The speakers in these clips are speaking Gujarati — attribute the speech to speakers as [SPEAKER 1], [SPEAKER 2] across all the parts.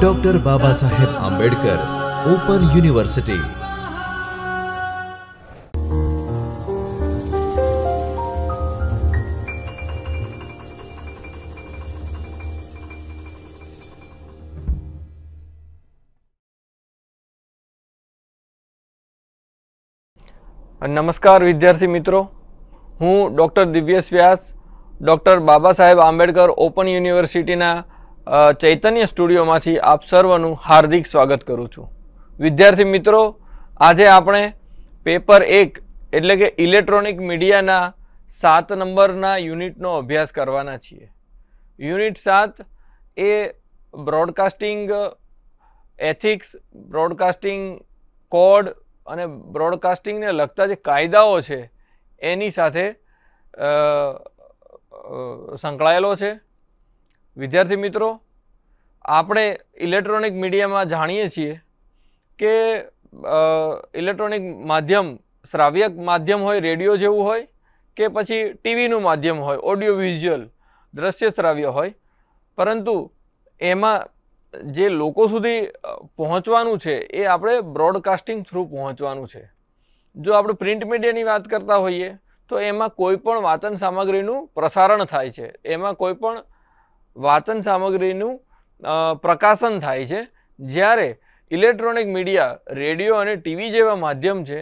[SPEAKER 1] doctor Baba Saheb Ambedkar open university नमस्कार विद्यार्थी मित्रों हूँ doctor Divyesh Vyas doctor Baba Saheb Ambedkar open યુનિવર્સિટીના ચૈતન્ય સ્ટુડિયોમાંથી આપ સર્વનું હાર્દિક સ્વાગત કરું છું વિદ્યાર્થી મિત્રો આજે આપણે પેપર એક એટલે કે ઇલેક્ટ્રોનિક મીડિયાના સાત નંબરના યુનિટનો અભ્યાસ કરવાના છીએ યુનિટ સાત એ બ્રોડકાસ્ટિંગ એથિક્સ બ્રોડકાસ્ટિંગ કોડ અને બ્રોડકાસ્ટિંગને લગતા જે કાયદાઓ છે એની સાથે સંકળાયેલો છે વિદ્યાર્થી મિત્રો આપણે ઇલેક્ટ્રોનિક મીડિયામાં જાણીએ છીએ કે ઇલેક્ટ્રોનિક માધ્યમ શ્રાવ્યક માધ્યમ હોય રેડિયો જેવું હોય કે પછી ટીવીનું માધ્યમ હોય ઓડિયો વિઝ્યુઅલ દ્રશ્ય શ્રાવ્ય હોય પરંતુ એમાં જે લોકો સુધી પહોંચવાનું છે એ આપણે બ્રોડકાસ્ટિંગ થ્રુ પહોંચવાનું છે જો આપણે પ્રિન્ટ મીડિયાની વાત કરતા હોઈએ તો એમાં કોઈ પણ વાંચન સામગ્રીનું પ્રસારણ થાય છે એમાં કોઈ પણ વાંચન સામગ્રીનું પ્રકાશન થાય છે જ્યારે ઇલેક્ટ્રોનિક મીડિયા રેડિયો અને ટીવી જેવા માધ્યમ છે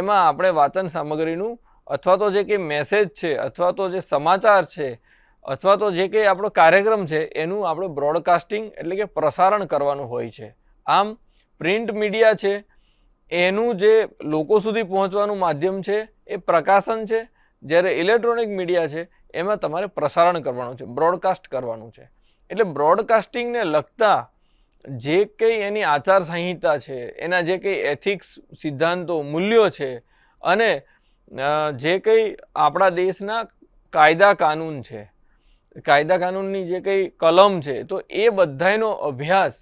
[SPEAKER 1] એમાં આપણે વાંચન સામગ્રીનું અથવા તો જે કંઈ મેસેજ છે અથવા તો જે સમાચાર છે અથવા તો જે કંઈ આપણો કાર્યક્રમ છે એનું આપણે બ્રોડકાસ્ટિંગ એટલે કે પ્રસારણ કરવાનું હોય છે આમ પ્રિન્ટ મીડિયા છે એનું જે લોકો સુધી પહોંચવાનું માધ્યમ છે એ પ્રકાશન છે જ્યારે ઇલેક્ટ્રોનિક મીડિયા છે એમાં તમારે પ્રસારણ કરવાનું છે બ્રોડકાસ્ટ કરવાનું છે એટલે બ્રોડકાસ્ટિંગને લગતા જે કંઈ એની આચાર સંહિતા છે એના જે કંઈ એથિક્સ સિદ્ધાંતો મૂલ્યો છે અને જે કંઈ આપણા દેશના કાયદા કાનૂન છે કાયદા કાનૂનની જે કંઈ કલમ છે તો એ બધાનો અભ્યાસ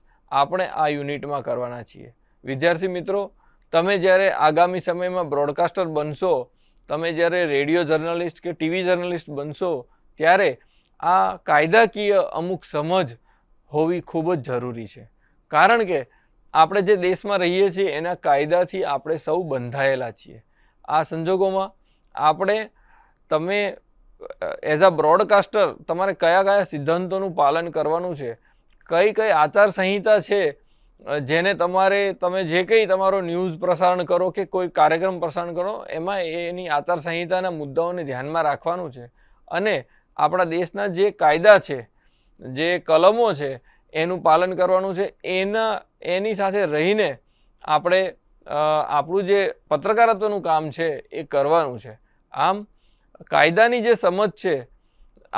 [SPEAKER 1] આપણે આ યુનિટમાં કરવાના છીએ વિદ્યાર્થી મિત્રો તમે જ્યારે આગામી સમયમાં બ્રોડકાસ્ટર બનશો તમે જ્યારે રેડિયો જર્નલિસ્ટ કે ટીવી જર્નલિસ્ટ બનશો ત્યારે આ કાયદાકીય અમુક સમજ હોવી ખૂબ જ જરૂરી છે કારણ કે આપણે જે દેશમાં રહીએ છીએ એના કાયદાથી આપણે સૌ બંધાયેલા છીએ આ સંજોગોમાં આપણે તમે એઝ અ બ્રોડકાસ્ટર તમારે કયા કયા સિદ્ધાંતોનું પાલન કરવાનું છે કઈ કઈ આચારસંહિતા છે જેને તમારે તમે જે કંઈ તમારો ન્યૂઝ પ્રસારણ કરો કે કોઈ કાર્યક્રમ પ્રસારણ કરો એમાં એની આચારસંહિતાના મુદ્દાઓને ધ્યાનમાં રાખવાનું છે અને આપણા દેશના જે કાયદા છે જે કલમો છે એનું પાલન કરવાનું છે એના એની સાથે રહીને આપણે આપણું જે પત્રકારત્વનું કામ છે એ કરવાનું છે આમ કાયદાની જે સમજ છે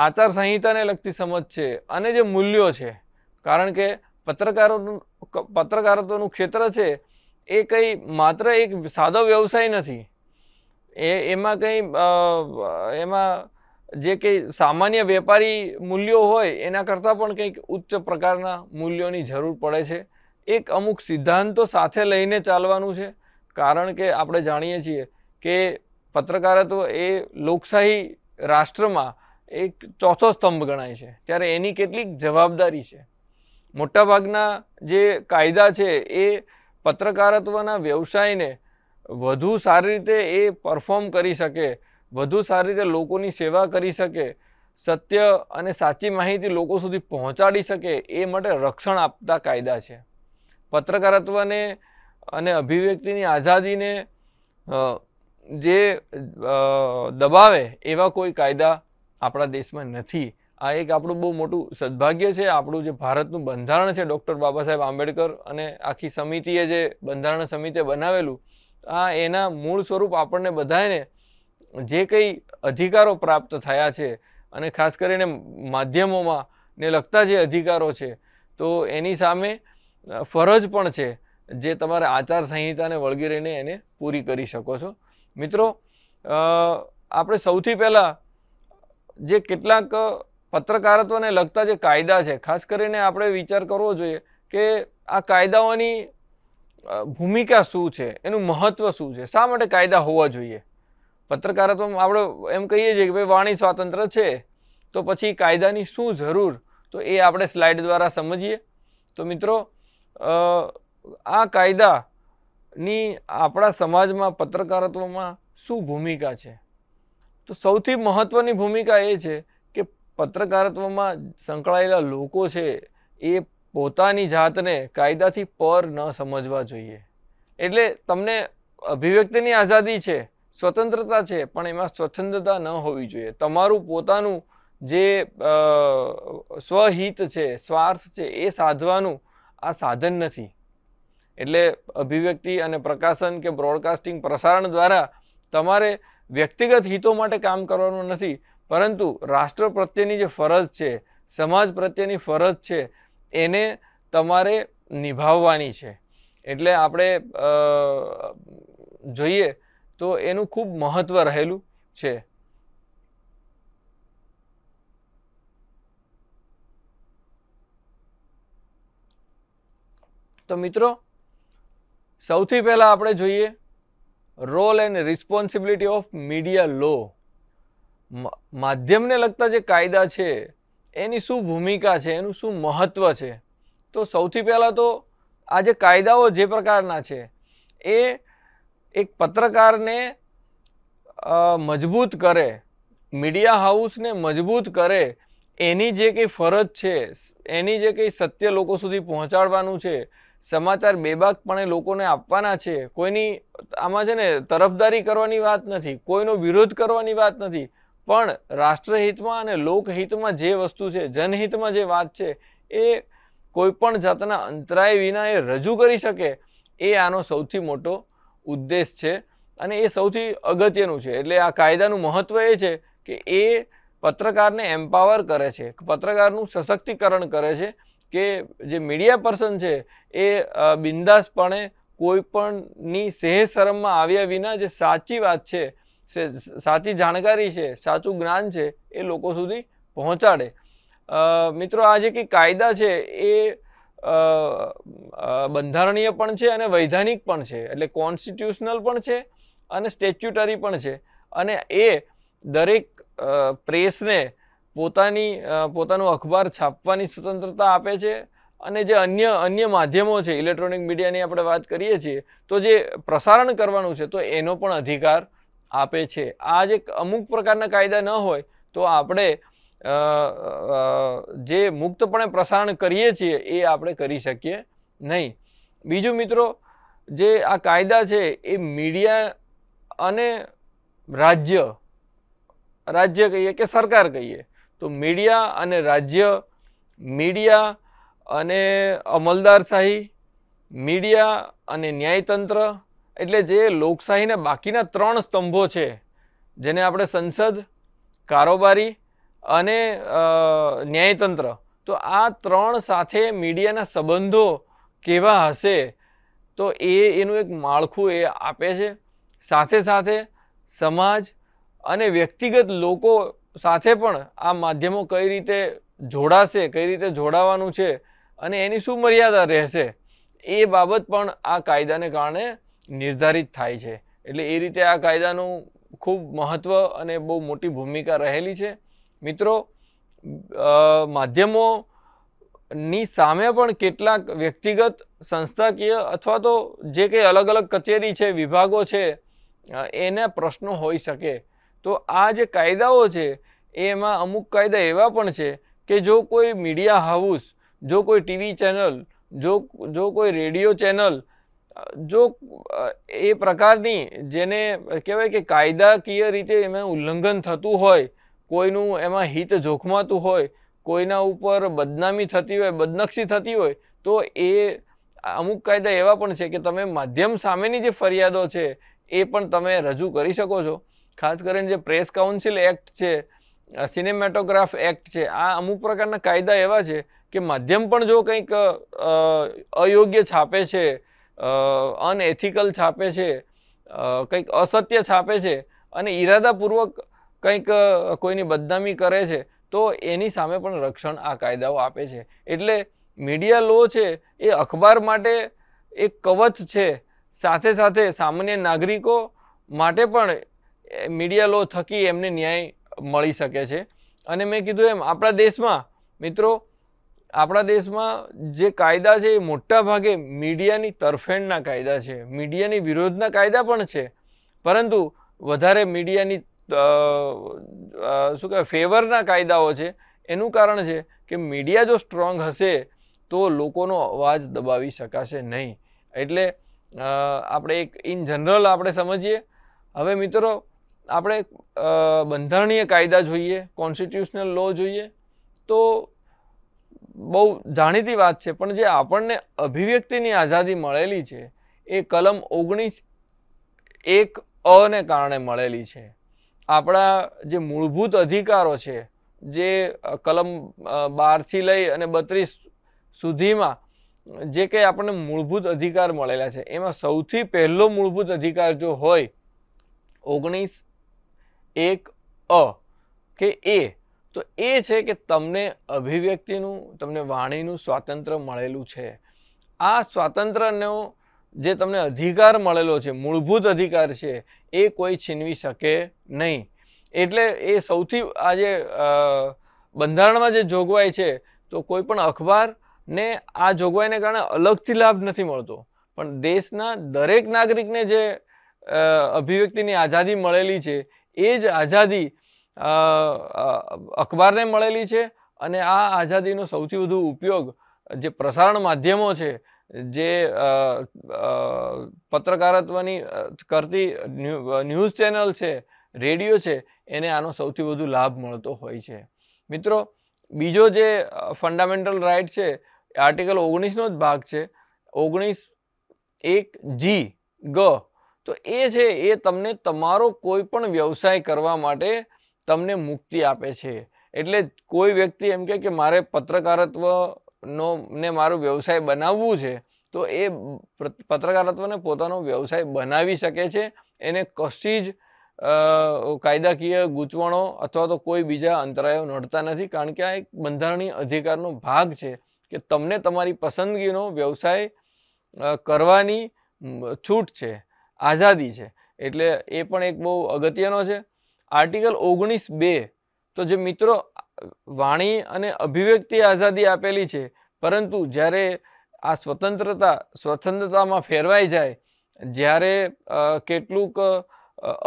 [SPEAKER 1] આચારસંહિતાને લગતી સમજ છે અને જે મૂલ્યો છે કારણ કે પત્રકારોનું પત્રકારત્વનું ક્ષેત્ર છે એ કંઈ માત્ર એક સાદો વ્યવસાય નથી એ એમાં કંઈ એમાં જે કંઈ સામાન્ય વેપારી મૂલ્યો હોય એના કરતાં પણ કંઈક ઉચ્ચ પ્રકારના મૂલ્યોની જરૂર પડે છે એક અમુક સિદ્ધાંતો સાથે લઈને ચાલવાનું છે કારણ કે આપણે જાણીએ છીએ કે પત્રકારત્વ એ લોકશાહી રાષ્ટ્રમાં એક ચોથો સ્તંભ ગણાય છે ત્યારે એની કેટલીક જવાબદારી છે મોટાભાગના જે કાયદા છે એ પત્રકારત્વના વ્યવસાયને વધુ સારી રીતે એ પરફોર્મ કરી શકે વધુ સારી રીતે લોકોની સેવા કરી શકે સત્ય અને સાચી માહિતી લોકો સુધી પહોંચાડી શકે એ માટે રક્ષણ આપતા કાયદા છે પત્રકારત્વને અને અભિવ્યક્તિની આઝાદીને જે દબાવે એવા કોઈ કાયદા આપણા દેશમાં નથી આ એક આપણું બહુ મોટું સદભાગ્ય છે આપણું જે ભારતનું બંધારણ છે ડૉક્ટર બાબા સાહેબ આંબેડકર અને આખી સમિતિએ જે બંધારણ સમિતિએ બનાવેલું આ એના મૂળ સ્વરૂપ આપણને બધાને જે કંઈ અધિકારો પ્રાપ્ત થયા છે અને ખાસ કરીને માધ્યમોમાં ને લગતા જે અધિકારો છે તો એની સામે ફરજ પણ છે જે તમારે આચાર સંહિતાને વળગી રહીને એને પૂરી કરી શકો છો મિત્રો આપણે સૌથી પહેલાં જે કેટલાક પત્રકારત્વને લગતા જે કાયદા છે ખાસ કરીને આપણે વિચાર કરવો જોઈએ કે આ કાયદાઓની ભૂમિકા શું છે એનું મહત્ત્વ શું છે શા માટે કાયદા હોવા જોઈએ પત્રકારત્વ આપણે એમ કહીએ છીએ કે ભાઈ વાણી સ્વાતંત્ર્ય છે તો પછી કાયદાની શું જરૂર તો એ આપણે સ્લાઇડ દ્વારા સમજીએ તો મિત્રો આ કાયદાની આપણા સમાજમાં પત્રકારત્વમાં શું ભૂમિકા છે તો સૌથી મહત્ત્વની ભૂમિકા એ છે પત્રકારત્વમાં સંકળાયેલા લોકો છે એ પોતાની જાતને કાયદાથી પર ન સમજવા જોઈએ એટલે તમને અભિવ્યક્તિની આઝાદી છે સ્વતંત્રતા છે પણ એમાં સ્વચ્છંદતા ન હોવી જોઈએ તમારું પોતાનું જે સ્વહિત છે સ્વાર્થ છે એ સાધવાનું આ સાધન નથી એટલે અભિવ્યક્તિ અને પ્રકાશન કે બ્રોડકાસ્ટિંગ પ્રસારણ દ્વારા તમારે વ્યક્તિગત હિતો માટે કામ કરવાનું નથી પરંતુ રાષ્ટ્ર પ્રત્યેની જે ફરજ છે સમાજ પ્રત્યેની ફરજ છે એને તમારે નિભાવવાની છે એટલે આપણે જોઈએ તો એનું ખૂબ મહત્ત્વ રહેલું છે તો મિત્રો સૌથી પહેલાં આપણે જોઈએ role and responsibility of media law માધ્યમને લગતા જે કાયદા છે એની શું ભૂમિકા છે એનું શું મહત્ત્વ છે તો સૌથી પહેલાં તો આ જે કાયદાઓ જે પ્રકારના છે એ એક પત્રકારને મજબૂત કરે મીડિયા હાઉસને મજબૂત કરે એની જે કંઈ ફરજ છે એની જે કંઈ સત્ય લોકો સુધી પહોંચાડવાનું છે સમાચાર બેબાકપણે લોકોને આપવાના છે કોઈની આમાં છે ને તરફદારી કરવાની વાત નથી કોઈનો વિરોધ કરવાની વાત નથી પણ રાષ્ટ્રહિતમાં અને લોકહિતમાં જે વસ્તુ છે જનહિતમાં જે વાત છે એ કોઈપણ જાતના અંતરાય વિના એ રજૂ કરી શકે એ આનો સૌથી મોટો ઉદ્દેશ છે અને એ સૌથી અગત્યનું છે એટલે આ કાયદાનું મહત્ત્વ એ છે કે એ પત્રકારને એમ્પાવર કરે છે પત્રકારનું સશક્તિકરણ કરે છે કે જે મીડિયા પર્સન છે એ બિંદાસપણે કોઈપણની સેહ શરમમાં આવ્યા વિના જે સાચી વાત છે સાચી જાણકારી છે સાચું જ્ઞાન છે એ લોકો સુધી પહોંચાડે મિત્રો આ જે કંઈ કાયદા છે એ બંધારણીય પણ છે અને વૈધાનિક પણ છે એટલે કોન્સ્ટિટ્યુશનલ પણ છે અને સ્ટેચ્યુટરી પણ છે અને એ દરેક પ્રેસને પોતાની પોતાનું અખબાર છાપવાની સ્વતંત્રતા આપે છે અને જે અન્ય અન્ય માધ્યમો છે ઇલેક્ટ્રોનિક મીડિયાની આપણે વાત કરીએ છીએ તો જે પ્રસારણ કરવાનું છે તો એનો પણ અધિકાર આપે છે આ જે અમુક પ્રકારના કાયદા ન હોય તો આપણે જે મુક્તપણે પ્રસારણ કરીએ છીએ એ આપણે કરી શકીએ નહીં બીજું મિત્રો જે આ કાયદા છે એ મીડિયા અને રાજ્ય રાજ્ય કહીએ કે સરકાર કહીએ તો મીડિયા અને રાજ્ય મીડિયા અને અમલદારશાહી મીડિયા અને ન્યાયતંત્ર એટલે જે લોકશાહીના બાકીના ત્રણ સ્તંભો છે જેને આપણે સંસદ કારોબારી અને ન્યાયતંત્ર તો આ ત્રણ સાથે મીડિયાના સંબંધો કેવા હશે તો એ એનું એક માળખું એ આપે છે સાથે સાથે સમાજ અને વ્યક્તિગત લોકો સાથે પણ આ માધ્યમો કઈ રીતે જોડાશે કઈ રીતે જોડાવાનું છે અને એની શું મર્યાદા રહેશે એ બાબત પણ આ કાયદાને કારણે નિર્ધારિત થાય છે એટલે એ રીતે આ કાયદાનું ખૂબ મહત્ત્વ અને બહુ મોટી ભૂમિકા રહેલી છે મિત્રો માધ્યમોની સામે પણ કેટલાક વ્યક્તિગત સંસ્થાકીય અથવા તો જે કંઈ અલગ અલગ કચેરી છે વિભાગો છે એના પ્રશ્નો હોઈ શકે તો આ જે કાયદાઓ છે એમાં અમુક કાયદા એવા પણ છે કે જો કોઈ મીડિયા હાઉસ જો કોઈ ટીવી ચેનલ જો જો કોઈ રેડિયો ચેનલ જો એ પ્રકારની જેને કહેવાય કે કાયદાકીય રીતે એમાં ઉલ્લંઘન થતું હોય કોઈનું એમાં હિત જોખમાતું હોય કોઈના ઉપર બદનામી થતી હોય બદનક્ષી થતી હોય તો એ અમુક કાયદા એવા પણ છે કે તમે માધ્યમ સામેની જે ફરિયાદો છે એ પણ તમે રજૂ કરી શકો છો ખાસ કરીને જે પ્રેસ કાઉન્સિલ એક્ટ છે સિનેમેટોગ્રાફ એક્ટ છે આ અમુક પ્રકારના કાયદા એવા છે કે માધ્યમ પણ જો કંઈક અયોગ્ય છાપે છે અનએથિકલ છાપે છે કંઈક અસત્ય છાપે છે અને ઈરાદાપૂર્વક કંઈક કોઈની બદનામી કરે છે તો એની સામે પણ રક્ષણ આ કાયદાઓ આપે છે એટલે મીડિયા લો છે એ અખબાર માટે એક કવચ છે સાથે સાથે સામાન્ય નાગરિકો માટે પણ મીડિયા લો થકી એમને ન્યાય મળી શકે છે અને મેં કીધું એમ આપણા દેશમાં મિત્રો આપણા દેશમાં જે કાયદા છે એ મોટા ભાગે મીડિયાની તરફેણના કાયદા છે મીડિયાની વિરોધના કાયદા પણ છે પરંતુ વધારે મીડિયાની શું કહેવાય ફેવરના કાયદાઓ છે એનું કારણ છે કે મીડિયા જો સ્ટ્રોંગ હશે તો લોકોનો અવાજ દબાવી શકાશે નહીં એટલે આપણે એક ઇન જનરલ આપણે સમજીએ હવે મિત્રો આપણે બંધારણીય કાયદા જોઈએ કોન્સ્ટિટ્યુશનલ લો જોઈએ તો બહુ જાણીતી વાત છે પણ જે આપણને અભિવ્યક્તિની આઝાદી મળેલી છે એ કલમ ઓગણીસ એક અને કારણે મળેલી છે આપણા જે મૂળભૂત અધિકારો છે જે કલમ બારથી લઈ અને બત્રીસ સુધીમાં જે કંઈ આપણને મૂળભૂત અધિકાર મળેલા છે એમાં સૌથી પહેલો મૂળભૂત અધિકાર જો હોય ઓગણીસ એક અ કે એ તો એ છે કે તમને અભિવ્યક્તિનું તમને વાણીનું સ્વાતંત્ર્ય મળેલું છે આ સ્વાતંત્ર્યનો જે તમને અધિકાર મળેલો છે મૂળભૂત અધિકાર છે એ કોઈ છીનવી શકે નહીં એટલે એ સૌથી આજે બંધારણમાં જે જોગવાઈ છે તો કોઈ પણ અખબારને આ જોગવાઈને કારણે અલગથી લાભ નથી મળતો પણ દેશના દરેક નાગરિકને જે અભિવ્યક્તિની આઝાદી મળેલી છે એ જ આઝાદી અખબારને મળેલી છે અને આ આઝાદીનો સૌથી વધુ ઉપયોગ જે પ્રસારણ માધ્યમો છે જે પત્રકારત્વની કરતી ન્યૂઝ ચેનલ છે રેડિયો છે એને આનો સૌથી વધુ લાભ મળતો હોય છે મિત્રો બીજો જે ફંડામેન્ટલ રાઇટ છે આર્ટિકલ ઓગણીસનો જ ભાગ છે ઓગણીસ એક જી ગ તો એ છે એ તમને તમારો કોઈ પણ વ્યવસાય કરવા માટે તમને મુક્તિ આપે છે એટલે કોઈ વ્યક્તિ એમ કે મારે પત્રકારત્વનો ને મારું વ્યવસાય બનાવવું છે તો એ પત્રકારત્વને પોતાનો વ્યવસાય બનાવી શકે છે એને કશી જ કાયદાકીય ગૂંચવણો અથવા તો કોઈ બીજા અંતરાયો નડતા નથી કારણ કે આ એક બંધારણીય અધિકારનો ભાગ છે કે તમને તમારી પસંદગીનો વ્યવસાય કરવાની છૂટ છે આઝાદી છે એટલે એ પણ એક બહુ અગત્યનો છે આર્ટિકલ ઓગણીસ બે તો જે મિત્રો વાણી અને અભિવ્યક્તિ આઝાદી આપેલી છે પરંતુ જ્યારે આ સ્વતંત્રતા સ્વતંત્રતામાં ફેરવાઈ જાય જ્યારે કેટલુંક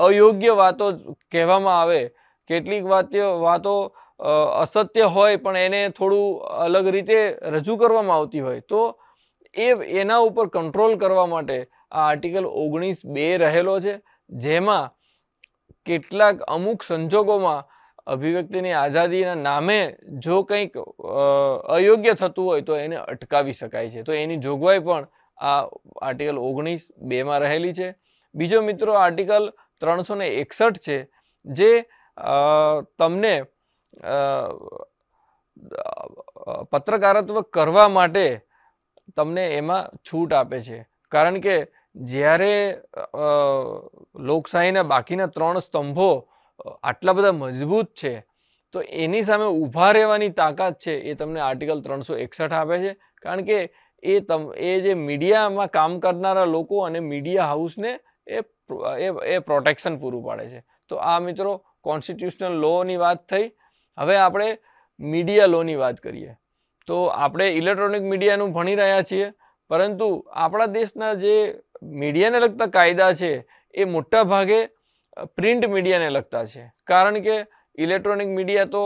[SPEAKER 1] અયોગ્ય વાતો કહેવામાં આવે કેટલીક વાત્ય વાતો અસત્ય હોય પણ એને થોડું અલગ રીતે રજૂ કરવામાં આવતી હોય તો એ એના ઉપર કંટ્રોલ કરવા માટે આ આર્ટિકલ ઓગણીસ બે રહેલો છે જેમાં કેટલાક અમુક સંજોગોમાં અભિવ્યક્તિની આઝાદીના નામે જો કંઈક અયોગ્ય થતું હોય તો એને અટકાવી શકાય છે તો એની જોગવાઈ પણ આ આર્ટિકલ ઓગણીસ બેમાં રહેલી છે બીજો મિત્રો આર્ટિકલ ત્રણસો ને એકસઠ છે જે તમને પત્રકારત્વ કરવા માટે તમને એમાં છૂટ આપે છે કારણ કે જ્યારે લોકશાહીના બાકીના ત્રણ સ્તંભો આટલા બધા મજબૂત છે તો એની સામે ઊભા રહેવાની તાકાત છે એ તમને આર્ટિકલ ત્રણસો એકસઠ આપે છે કારણ કે એ તમ એ જે મીડિયામાં કામ કરનારા લોકો અને મીડિયા હાઉસને એ એ પ્રોટેક્શન પૂરું પાડે છે તો આ મિત્રો કોન્સ્ટિટ્યુશનલ લોની વાત થઈ હવે આપણે મીડિયા લોની વાત કરીએ તો આપણે ઇલેક્ટ્રોનિક મીડિયાનું ભણી રહ્યા છીએ પરંતુ આપણા દેશના જે મીડિયાને લગતા કાયદા છે એ મોટા ભાગે પ્રિન્ટ મીડિયાને લગતા છે કારણ કે ઇલેક્ટ્રોનિક મીડિયા તો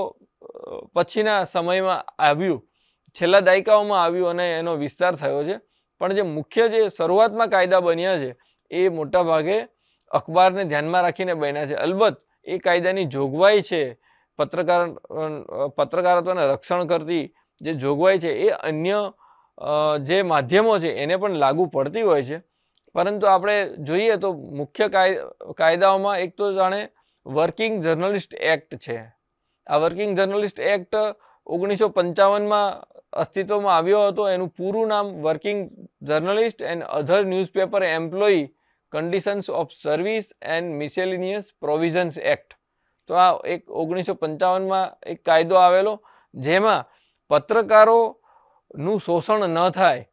[SPEAKER 1] પછીના સમયમાં આવ્યું છેલ્લા દાયકાઓમાં આવ્યું અને એનો વિસ્તાર થયો છે પણ જે મુખ્ય જે શરૂઆતમાં કાયદા બન્યા છે એ મોટા ભાગે અખબારને ધ્યાનમાં રાખીને બન્યા છે અલબત્ત એ કાયદાની જોગવાઈ છે પત્રકાર પત્રકારત્વને રક્ષણ કરતી જે જોગવાઈ છે એ અન્ય જે માધ્યમો છે એને પણ લાગુ પડતી હોય છે પરંતુ આપણે જોઈએ તો મુખ્ય કાય કાયદાઓમાં એક તો જાણે વર્કિંગ જર્નલિસ્ટ એક્ટ છે આ વર્કિંગ જર્નલિસ્ટ એક્ટ ઓગણીસો પંચાવનમાં અસ્તિત્વમાં આવ્યો હતો એનું પૂરું નામ working journalist and other newspaper employee conditions of service and miscellaneous provisions act તો આ એક ઓગણીસો પંચાવનમાં એક કાયદો આવેલો જેમાં પત્રકારો નું શોષણ ન થાય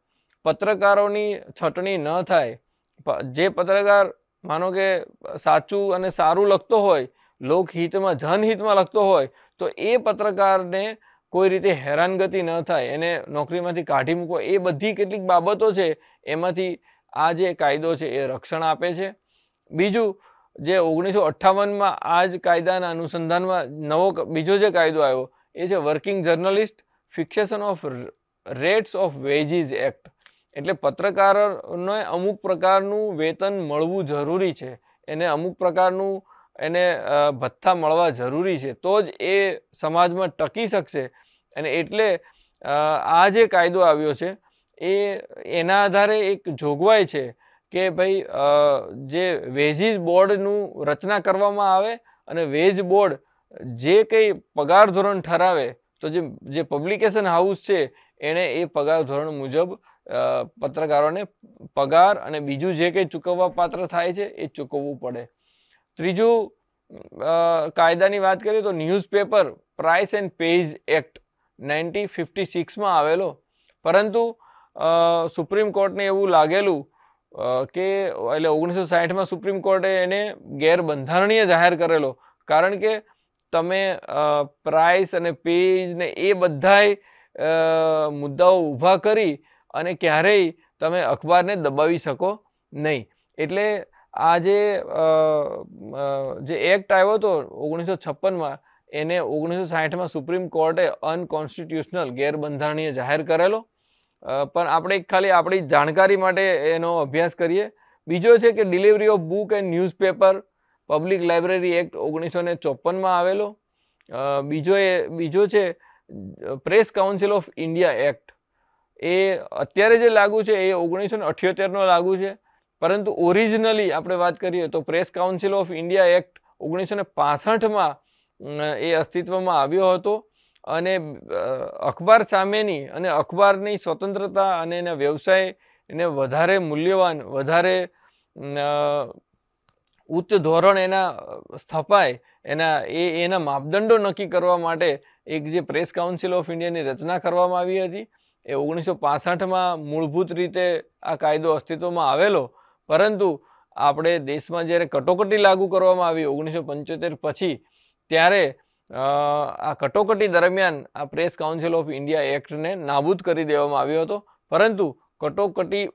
[SPEAKER 1] પત્રકારોની છટણી ન થાય જે પત્રકાર માનો કે સાચું અને સારું લખતો હોય લોકહિતમાં જનહિતમાં લખતો હોય તો એ પત્રકારને કોઈ રીતે હેરાનગતિ ન થાય એને નોકરીમાંથી કાઢી મૂકો એ બધી કેટલીક બાબતો છે એમાંથી આ જે કાયદો છે એ રક્ષણ આપે છે બીજું જે ઓગણીસો અઠ્ઠાવનમાં આ જ કાયદાના અનુસંધાનમાં નવો બીજો જે કાયદો આવ્યો એ છે working journalist fixation of rates of wages act એટલે પત્રકારોને અમુક પ્રકારનું વેતન મળવું જરૂરી છે એને અમુક પ્રકારનું એને ભથ્થા મળવા જરૂરી છે તો જ એ સમાજમાં ટકી શકશે અને એટલે આ જે કાયદો આવ્યો છે એ એના આધારે એક જોગવાઈ છે કે ભાઈ જે વેજીસ બોર્ડનું રચના કરવામાં આવે અને વેજ બોર્ડ જે કંઈ પગાર ધોરણ ઠરાવે તો જે જે પબ્લિકેશન હાઉસ છે એણે એ પગાર ધોરણ મુજબ પત્રકારોને પગાર અને બીજું જે કંઈ ચૂકવવા પાત્ર થાય છે એ ચૂકવવું પડે ત્રીજું કાયદાની વાત કરીએ તો newspaper price and page act nineteen fifty સિક્સમાં આવેલો પરંતુ સુપ્રીમ કોર્ટને એવું લાગેલું કે એટલે ઓગણીસો સાહીઠમાં સુપ્રીમ કોર્ટે એને ગેરબંધારણીય જાહેર કરેલો કારણ કે તમે પ્રાઇસ અને પેજ ને એ બધાય મુદ્દાઓ ઊભા કરી અને ક્યારેય તમે અખબારને દબાવી શકો નહીં એટલે આ જે જે એક્ટ આવ્યો હતો ઓગણીસો છપ્પનમાં એને ઓગણીસો સાહીઠમાં સુપ્રીમ કોર્ટે અનકોન્સ્ટિટ્યુશનલ ગેરબંધારણીય જાહેર કરેલો પણ આપણે ખાલી આપણી જાણકારી માટે એનો અભ્યાસ કરીએ બીજો છે કે delivery of book and newspaper public library act ઓગણીસો ને ચોપનમાં આવેલો બીજો એ બીજો છે press council of India act એ અત્યારે જે લાગુ છે એ ઓગણીસો ને અઠ્યોતેરનો લાગુ છે પરંતુ ઓરિજિનલી આપણે વાત કરીએ તો press council of India act ઓગણીસો ને પાસઠમાં એ અસ્તિત્વમાં આવ્યો હતો અને અખબાર સામેની અને અખબારની સ્વતંત્રતા અને એના વ્યવસાયને વધારે મૂલ્યવાન વધારે ઉચ્ચ ધોરણ એના સ્થપાય એના એ એના માપદંડો નક્કી કરવા માટે એક જે પ્રેસ કાઉન્સિલ ઓફ ઇન્ડિયાની રચના કરવામાં આવી હતી એ ઓગણીસો પાસઠમાં મૂળભૂત રીતે આ કાયદો અસ્તિત્વમાં આવેલો પરંતુ આપણે દેશમાં જ્યારે કટોકટી લાગુ કરવામાં આવી ઓગણીસો પંચોતેર પછી ત્યારે આ કટોકટી દરમિયાન આ પ્રેસ કાઉન્સિલ ઓફ ઇન્ડિયા એક્ટને નાબૂદ કરી દેવામાં આવ્યો હતો પરંતુ કટોકટી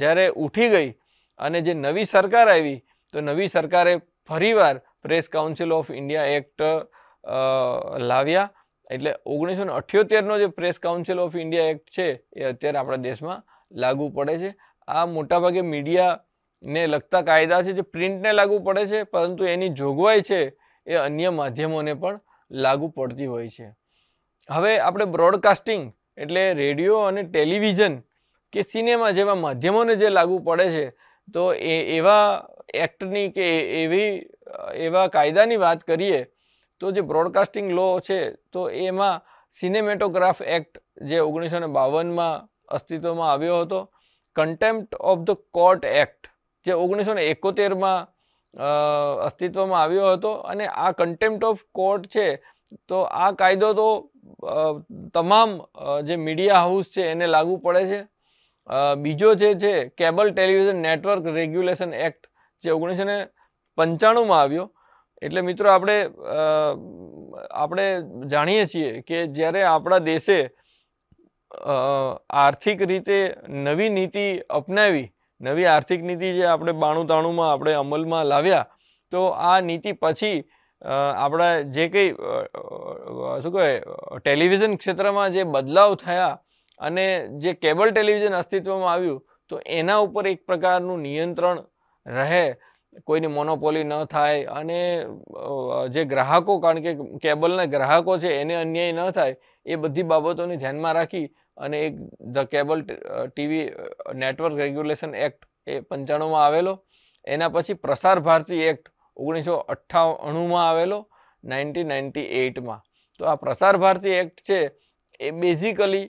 [SPEAKER 1] જ્યારે ઉઠી ગઈ અને જે નવી સરકાર આવી તો નવી સરકારે ફરીવાર press council of India act લાવ્યા એટલે ઓગણીસો ને અઠ્યોતેરનો જે press council of India act છે એ અત્યારે આપણા દેશમાં લાગુ પડે છે આ મોટાભાગે મીડિયાને લગતા કાયદા છે જે પ્રિન્ટને લાગુ પડે છે પરંતુ એની જોગવાઈ છે એ અન્ય માધ્યમોને પણ લાગુ પડતી હોય છે હવે આપણે બ્રોડકાસ્ટિંગ એટલે રેડિયો અને ટેલિવિઝન કે સિનેમા જેવા માધ્યમોને જે લાગુ પડે છે તો એ એવા એક્ટની કે એવી એવા કાયદાની વાત કરીએ તો જે બ્રોડકાસ્ટિંગ લો છે તો એમાં સિનેમેટોગ્રાફ એક્ટ જે ઓગણીસો ને બાવનમાં અસ્તિત્વમાં આવ્યો હતો contempt of the court act જે ઓગણીસો ને એકોતેરમાં અસ્તિત્વમાં આવ્યો હતો અને આ કન્ટેમ્પ્ટ ઓફ કોર્ટ છે તો આ કાયદો તો તમામ જે મીડિયા હાઉસ છે એને લાગુ પડે છે બીજો જે છે cable television network regulation act જે ઓગણીસો ને પંચાણુંમાં આવ્યો એટલે મિત્રો આપણે આપણે જાણીએ છીએ કે જ્યારે આપણા દેશે આર્થિક રીતે નવી નીતિ અપનાવી નવી આર્થિક નીતિ જે આપણે બાણું તાણુંમાં આપણે અમલમાં લાવ્યા તો આ નીતિ પછી આપણા જે કંઈ શું કહે ટેલિવિઝન ક્ષેત્રમાં જે બદલાવ થયા અને જે કેબલ ટેલિવિઝન અસ્તિત્વમાં આવ્યું તો એના ઉપર એક પ્રકારનું નિયંત્રણ રહે કોઈની મોનોપોલી ન થાય અને જે ગ્રાહકો કારણ કે કેબલના ગ્રાહકો છે એને અન્યાય ન થાય એ બધી બાબતોને ધ્યાનમાં રાખી અને એક the cable TV network regulation act એ પંચાણુંમાં આવેલો એના પછી પ્રસાર ભારતી એક્ટ ઓગણીસો અઠ્ઠાણુંમાં આવેલો નાઇન્ટીન નાઇન્ટી એઇટમાં તો આ પ્રસાર ભારતી એક્ટ છે એ બેઝિકલી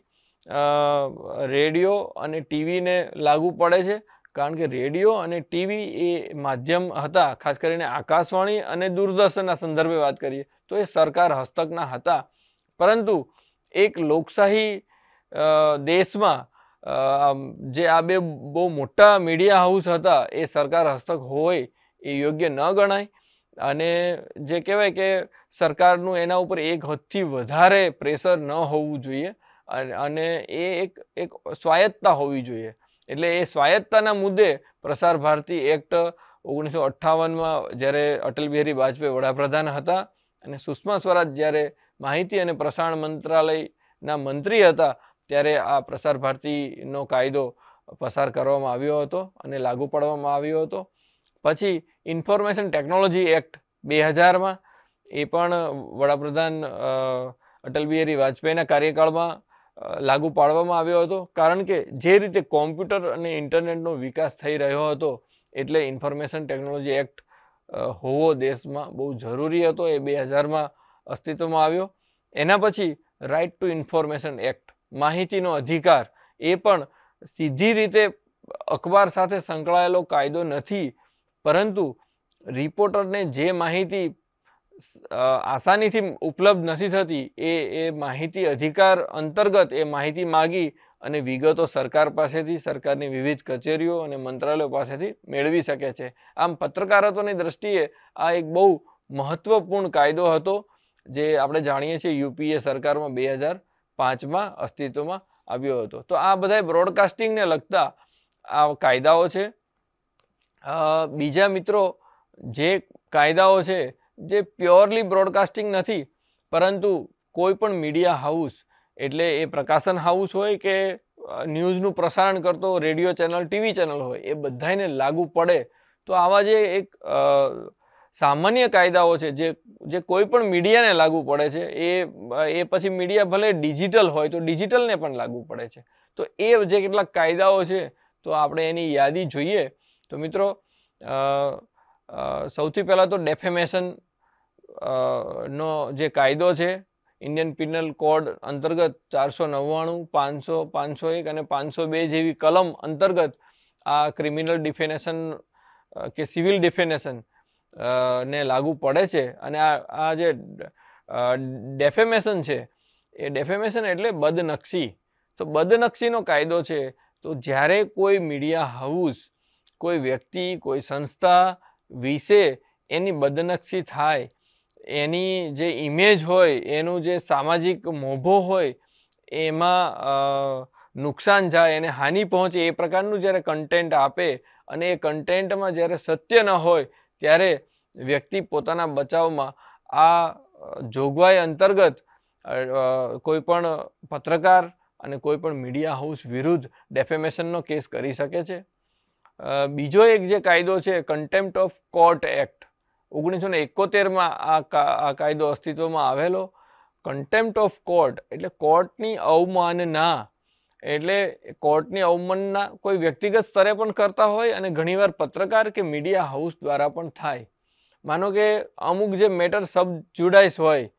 [SPEAKER 1] રેડિયો અને ટીવીને લાગુ પડે છે કારણ કે રેડિયો અને ટીવી એ માધ્યમ હતા ખાસ કરીને આકાશવાણી અને દૂરદર્શનના સંદર્ભે વાત કરીએ તો એ સરકાર હસ્તકના હતા પરંતુ એક લોકશાહી દેશમાં જે આ બે બહુ મોટા મીડિયા હાઉસ હતા એ સરકાર હસ્તક હોય એ યોગ્ય ન ગણાય અને જે કહેવાય કે સરકારનું એના ઉપર એક હદથી વધારે પ્રેશર ન હોવું જોઈએ અને એ એક એક સ્વાયત્તતા હોવી જોઈએ એટલે એ સ્વાયત્તાના મુદ્દે પ્રસાર ભારતી એક્ટ ઓગણીસો અઠ્ઠાવનમાં જ્યારે અટલ બિહારી વાજપેયી વડાપ્રધાન હતા અને સુષ્મા સ્વરાજ જ્યારે માહિતી અને પ્રસારણ મંત્રાલયના મંત્રી હતા ત્યારે આ પ્રસાર ભારતીનો કાયદો પસાર કરવામાં આવ્યો હતો અને લાગુ પાડવામાં આવ્યો હતો પછી ઇન્ફોર્મેશન ટેકનોલોજી એક્ટ બે હજારમાં એ પણ વડાપ્રધાન અટલ બિહારી વાજપેયીના કાર્યકાળમાં લાગુ પાડવામાં આવ્યો હતો કારણ કે જે રીતે કોમ્પ્યુટર અને ઇન્ટરનેટનો વિકાસ થઈ રહ્યો હતો એટલે ઇન્ફોર્મેશન ટેકનોલોજી એક્ટ હોવો દેશમાં બહુ જરૂરી હતો એ બે હજારમાં અસ્તિત્વમાં આવ્યો એના પછી રાઇટ ટુ ઇન્ફોર્મેશન એક્ટ માહિતીનો અધિકાર એ પણ સીધી રીતે અખબાર સાથે સંકળાયેલો કાયદો નથી પરંતુ રિપોર્ટરને જે માહિતી આસાનીથી ઉપલબ્ધ નથી થતી એ એ માહિતી અધિકાર અંતર્ગત એ માહિતી માગી અને વિગતો સરકાર પાસેથી સરકારની વિવિધ કચેરીઓ અને મંત્રાલયો પાસેથી મેળવી શકે છે આમ પત્રકારત્વની દ્રષ્ટિએ આ એક બહુ મહત્વપૂર્ણ કાયદો હતો જે આપણે જાણીએ છીએ યુપીએ સરકારમાં બે હજાર પાંચમાં અસ્તિત્વમાં આવ્યો હતો તો આ બધા બ્રોડકાસ્ટિંગને લગતા આ કાયદાઓ છે બીજા મિત્રો જે કાયદાઓ છે જે પ્યોરલી બ્રોડકાસ્ટિંગ નથી પરંતુ કોઈ પણ મીડિયા હાઉસ એટલે એ પ્રકાશન હાઉસ હોય કે ન્યૂઝનું પ્રસારણ કરતો રેડિયો ચેનલ ટીવી ચેનલ હોય એ બધાને લાગુ પડે તો આવા જે એક સામાન્ય કાયદાઓ છે જે જે કોઈ પણ મીડિયાને લાગુ પડે છે એ એ પછી મીડિયા ભલે ડિજિટલ હોય તો ડિજિટલને પણ લાગુ પડે છે તો એ જે કેટલાક કાયદાઓ છે તો આપણે એની યાદી જોઈએ તો મિત્રો સૌથી પહેલાં તો ડેફેમેશન નો જે કાયદો છે ઇન્ડિયન પિનલ કોડ અંતર્ગત ચારસો નવ્વાણું પાંચસો પાંચસો એક અને પાંચસો બે જેવી કલમ અંતર્ગત આ ક્રિમિનલ ડિફેનેશન કે સિવિલ ડિફેનેશન ને લાગુ પડે છે અને આ આ જે ડેફેમેશન છે એ ડેફેમેશન એટલે બદનક્ષી તો બદનક્ષીનો કાયદો છે તો જ્યારે કોઈ મીડિયા હાઉસ કોઈ વ્યક્તિ કોઈ સંસ્થા વિશે એની બદનક્ષી થાય એની જે ઇમેજ હોય એનું જે સામાજિક મોભો હોય એમાં નુકસાન જાય એને હાનિ પહોંચે એ પ્રકારનું જ્યારે કન્ટેન્ટ આપે અને એ કન્ટેન્ટમાં જ્યારે સત્ય ન હોય ત્યારે વ્યક્તિ પોતાના બચાવમાં આ જોગવાઈ અંતર્ગત કોઈપણ પત્રકાર અને કોઈપણ મીડિયા હાઉસ વિરુદ્ધ ડેફેમેશનનો કેસ કરી શકે છે બીજો એક જે કાયદો છે કન્ટેમ્પ્ટ ઓફ કોર્ટ એક્ટ ઓગણીસો ને એકોતેરમાં આ કાયદો અસ્તિત્વમાં આવેલો કન્ટેમ્પ્ટ ઓફ કોર્ટ એટલે કોર્ટની અવમાનના એટલે કોર્ટની અવમાનના કોઈ વ્યક્તિગત સ્તરે પણ કરતા હોય અને ઘણીવાર પત્રકાર કે મીડિયા હાઉસ દ્વારા પણ થાય માનો કે અમુક જે મેટર સબ જુડાઇસ હોય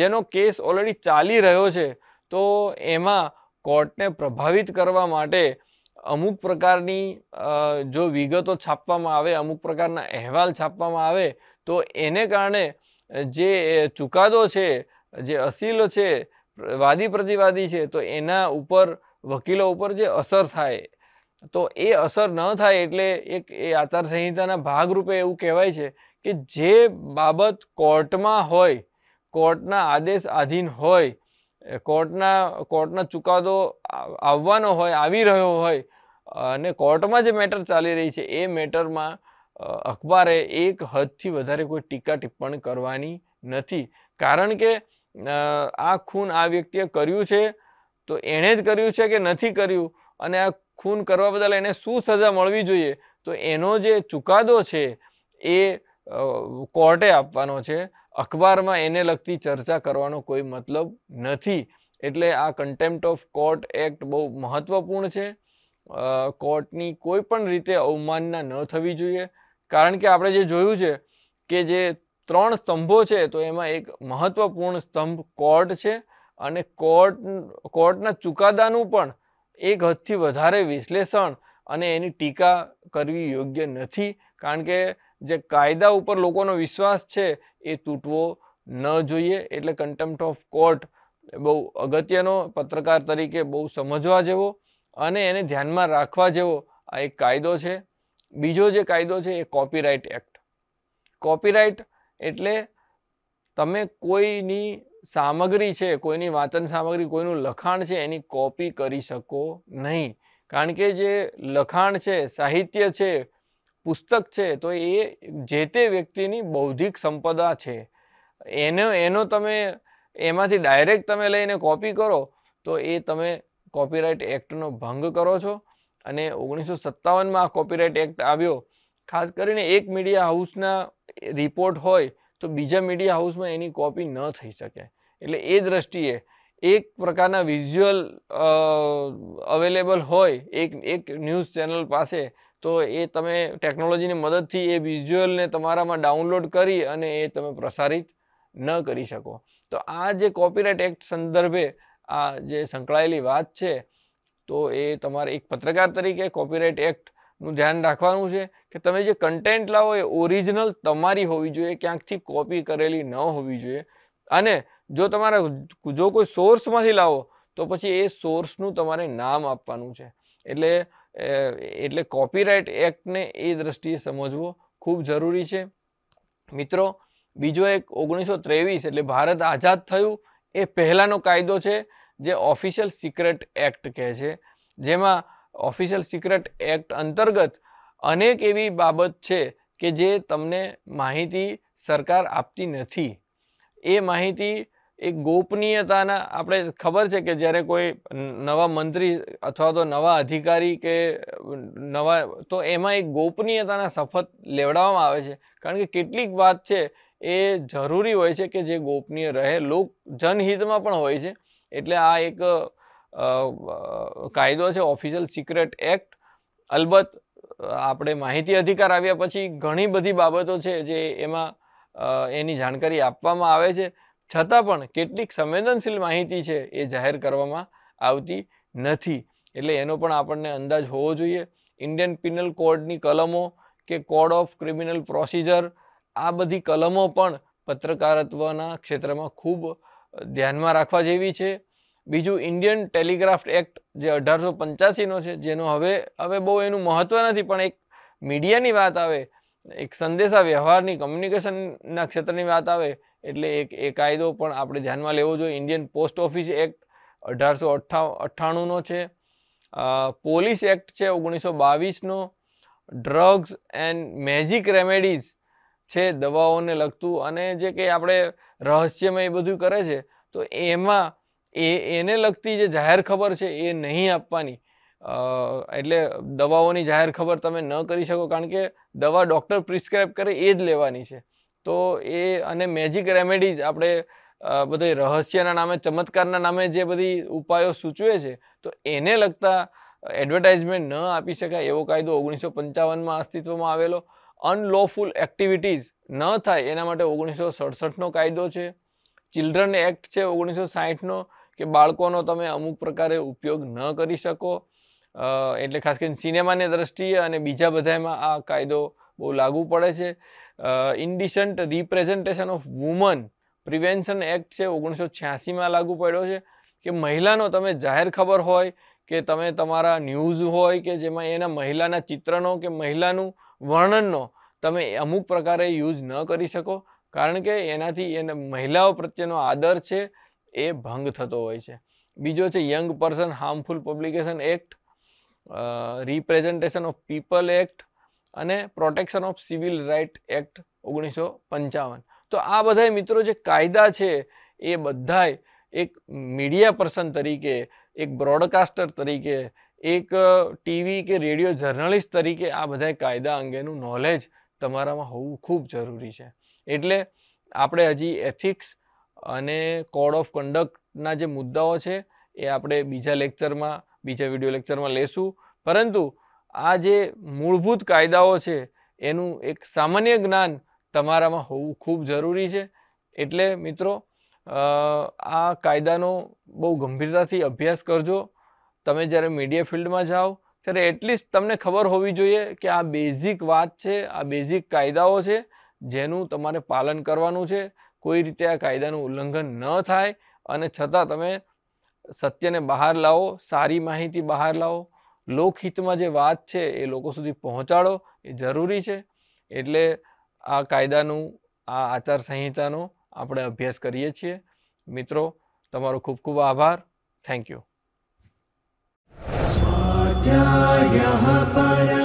[SPEAKER 1] જેનો કેસ ઓલરેડી ચાલી રહ્યો છે તો એમાં કોર્ટને પ્રભાવિત કરવા માટે અમુક પ્રકારની જો વિગતો છાપવામાં આવે અમુક પ્રકારના અહેવાલ છાપવામાં આવે તો એને કારણે જે ચુકાદો છે જે અસીલો છે વાદી પ્રતિવાદી છે તો એના ઉપર વકીલો ઉપર જે અસર થાય તો એ અસર ન થાય એટલે એક એ આચારસંહિતાના ભાગરૂપે એવું કહેવાય છે કે જે બાબત કોર્ટમાં હોય કોર્ટના આદેશ આધીન હોય કોર્ટના કોર્ટનો ચુકાદો આવવાનો હોય આવી રહ્યો હોય અને કોર્ટમાં જે મેટર ચાલી રહી છે એ મેટરમાં અખબારે એક હદથી વધારે કોઈ ટીકા ટિપ્પણી કરવાની નથી કારણ કે આ ખૂન આ વ્યક્તિએ કર્યું છે તો એણે જ કર્યું છે કે નથી કર્યું અને આ ખૂન કરવા બદલ એને શું સજા મળવી જોઈએ તો એનો જે ચુકાદો છે એ કોર્ટે આપવાનો છે અખબારમાં એને લગતી ચર્ચા કરવાનો કોઈ મતલબ નથી એટલે આ કન્ટેમ્પ્ટ ઓફ કોર્ટ એક્ટ બહુ મહત્ત્વપૂર્ણ છે કોર્ટની કોઈ પણ રીતે અવમાનના ન થવી જોઈએ કારણ કે આપણે જે જોયું છે કે જે ત્રણ સ્તંભો છે તો એમાં એક મહત્વપૂર્ણ સ્તંભ કોર્ટ છે અને કોર્ટ કોર્ટના ચુકાદાનું પણ એક હદથી વધારે વિશ્લેષણ અને એની ટીકા કરવી યોગ્ય નથી કારણ કે જે કાયદા ઉપર લોકોનો વિશ્વાસ છે એ તૂટવો ન જોઈએ એટલે કન્ટેમ્પ્ટ ઓફ કોર્ટ બહુ અગત્યનો પત્રકાર તરીકે બહુ સમજવા જેવો અને એને ધ્યાનમાં રાખવા જેવો આ એક કાયદો છે બીજો જે કાયદો છે એ કોપીરાઇટ એક્ટ કોપીરાઇટ એટલે તમે કોઈની સામગ્રી છે કોઈની વાંચન સામગ્રી કોઈનું લખાણ છે એની કોપી કરી શકો નહીં કારણ કે જે લખાણ છે સાહિત્ય છે પુસ્તક છે તો એ જે તે વ્યક્તિની બૌદ્ધિક સંપદા છે એનો એનો તમે એમાંથી ડાયરેક્ટ તમે લઈને કોપી કરો તો એ તમે કોપીરાઇટ એક્ટનો ભંગ કરો છો અને ઓગણીસો સત્તાવનમાં આ કોપીરાઇટ એક્ટ આવ્યો ખાસ કરીને એક મીડિયા હાઉસના રિપોર્ટ હોય તો બીજા મીડિયા હાઉસમાં એની કોપી ન થઈ શકે એટલે એ દ્રષ્ટિએ એક પ્રકારના વિઝ્યુઅલ અવેલેબલ હોય એક એક ન્યૂઝ ચેનલ પાસે તો એ તમે ટેકનોલોજીની મદદથી એ વિઝ્યુઅલને તમારામાં ડાઉનલોડ કરી અને એ તમે પ્રસારિત ન કરી શકો તો આ જે કોપીરાઇટ એક્ટ સંદર્ભે આ જે સંકળાયેલી વાત છે તો એ તમારે એક પત્રકાર તરીકે કોપીરાઇટ એક્ટનું ધ્યાન રાખવાનું છે કે તમે જે કન્ટેન્ટ લાવો એ ઓરિજિનલ તમારી હોવી જોઈએ ક્યાંકથી કોપી કરેલી ન હોવી જોઈએ અને જો તમારા જો કોઈ સોર્સમાંથી લાવો તો પછી એ સોર્સનું તમારે નામ આપવાનું છે એટલે એટલે કોપીરાઇટ એક્ટને એ દ્રષ્ટિએ સમજવો ખૂબ જરૂરી છે મિત્રો બીજો એક ઓગણીસો ત્રેવીસ એટલે ભારત આઝાદ થયું એ પહેલાંનો કાયદો છે જે ઓફિશિયલ સિક્રેટ એક્ટ કહે છે જેમાં ઓફિશિયલ સિક્રેટ એક્ટ અંતર્ગત અનેક એવી બાબત છે કે જે તમને માહિતી સરકાર આપતી નથી એ માહિતી એ ગોપનીયતાના આપણે ખબર છે કે જ્યારે કોઈ નવા મંત્રી અથવા તો નવા અધિકારી કે નવા તો એમાં એક ગોપનીયતાના શપથ લેવડાવવામાં આવે છે કારણ કે કેટલીક વાત છે એ જરૂરી હોય છે કે જે ગોપનીય રહે લોક જનહિતમાં પણ હોય છે એટલે આ એક કાયદો છે ઓફિશિયલ સિક્રેટ એક્ટ અલબત્ત આપણે માહિતી અધિકાર આવ્યા પછી ઘણી બધી બાબતો છે જે એમાં એની જાણકારી આપવામાં આવે છે છતાં પણ કેટલીક સંવેદનશીલ માહિતી છે એ જાહેર કરવામાં આવતી નથી એટલે એનો પણ આપણને અંદાજ હોવો જોઈએ ઇન્ડિયન પિનલ કોડની કલમો કે કોડ ઓફ ક્રિમિનલ પ્રોસિજર આ બધી કલમો પણ પત્રકારત્વના ક્ષેત્રમાં ખૂબ ધ્યાનમાં રાખવા જેવી છે બીજું ઇન્ડિયન ટેલિગ્રાફ્ટ એક્ટ જે અઢારસો પંચ્યાસીનો છે જેનો હવે હવે બહુ એનું મહત્ત્વ નથી પણ એક મીડિયાની વાત આવે એક સંદેશા વ્યવહારની કમ્યુનિકેશનના ક્ષેત્રની વાત આવે એટલે એક એ કાયદો પણ આપણે ધ્યાનમાં લેવો જોઈએ ઇન્ડિયન પોસ્ટ ઓફિસ એક્ટ અઢારસો અઠ્ઠા અઠ્ઠાણુંનો છે પોલીસ એક્ટ છે ઓગણીસો બાવીસનો ડ્રગ્સ એન્ડ મેજિક રેમેડીઝ છે દવાઓને લગતું અને જે કંઈ આપણે રહસ્યમય એ બધું કરે છે તો એમાં એ એને લગતી જે જાહેર ખબર છે એ નહીં આપવાની એટલે દવાઓની જાહેર ખબર તમે ન કરી શકો કારણ કે દવા ડૉક્ટર પ્રિસ્ક્રાઇબ કરે એ જ લેવાની છે તો એ અને મેજિક રેમેડીઝ આપણે બધી રહસ્યના નામે ચમત્કારના નામે જે બધી ઉપાયો સૂચવે છે તો એને લગતા એડવર્ટાઇઝમેન્ટ ન આપી શકાય એવો કાયદો ઓગણીસો પંચાવનમાં અસ્તિત્વમાં આવેલો અનલોફુલ એક્ટિવિટીઝ ન થાય એના માટે ઓગણીસો સડસઠનો કાયદો છે ચિલ્ડ્રન એક્ટ છે ઓગણીસો સાહીઠનો કે બાળકોનો તમે અમુક પ્રકારે ઉપયોગ ન કરી શકો એટલે ખાસ કરીને સિનેમાની દ્રષ્ટિએ અને બીજા બધામાં આ કાયદો બહુ લાગુ પડે છે indecent representation of woman prevention act છે ઓગણીસો છ્યાસીમાં લાગુ પડ્યો છે કે મહિલાનો તમે જાહેર ખબર હોય કે તમે તમારા ન્યૂઝ હોય કે જેમાં એના મહિલાના ચિત્રનો કે મહિલાનું વર્ણનનો તમે અમુક પ્રકારે યુઝ ન કરી શકો કારણ કે એનાથી એને મહિલાઓ પ્રત્યેનો આદર છે એ ભંગ થતો હોય છે બીજો છે young person harmful publication act representation of people act અને protection of civil right act ઓગણીસો પંચાવન તો આ બધા મિત્રો જે કાયદા છે એ બધાય એક મીડિયા પર્સન તરીકે એક બ્રોડકાસ્ટર તરીકે એક ટીવી કે રેડિયો જર્નલિસ્ટ તરીકે આ બધા કાયદા અંગેનું નોલેજ તમારામાં હોવું ખૂબ જરૂરી છે એટલે આપણે હજી એથિક્સ અને કોડ ઓફ કન્ડક્ટના જે મુદ્દાઓ છે એ આપણે બીજા લેક્ચરમાં બીજા વિડીયો લેક્ચરમાં લેશું પરંતુ આ જે મૂળભૂત કાયદાઓ છે એનું એક સામાન્ય જ્ઞાન તમારામાં હોવું ખૂબ જરૂરી છે એટલે મિત્રો આ કાયદાનો બહુ ગંભીરતાથી અભ્યાસ કરજો તમે જ્યારે મીડિયા ફિલ્ડમાં જાઓ ત્યારે એટલીસ્ટ તમને ખબર હોવી જોઈએ કે આ બેઝિક વાત છે આ બેઝિક કાયદાઓ છે જેનું તમારે પાલન કરવાનું છે કોઈ રીતે આ કાયદાનું ઉલ્લંઘન ન થાય અને છતાં તમે સત્યને બહાર લાવો સારી માહિતી બહાર લાવો લોકહિતમાં જે વાત છે એ લોકો સુધી પહોંચાડો એ જરૂરી છે એટલે આ કાયદાનું આ આચારસંહિતાનો આપણે અભ્યાસ કરીએ છીએ મિત્રો તમારો ખૂબ ખૂબ આભાર થેન્ક યુ यः पाया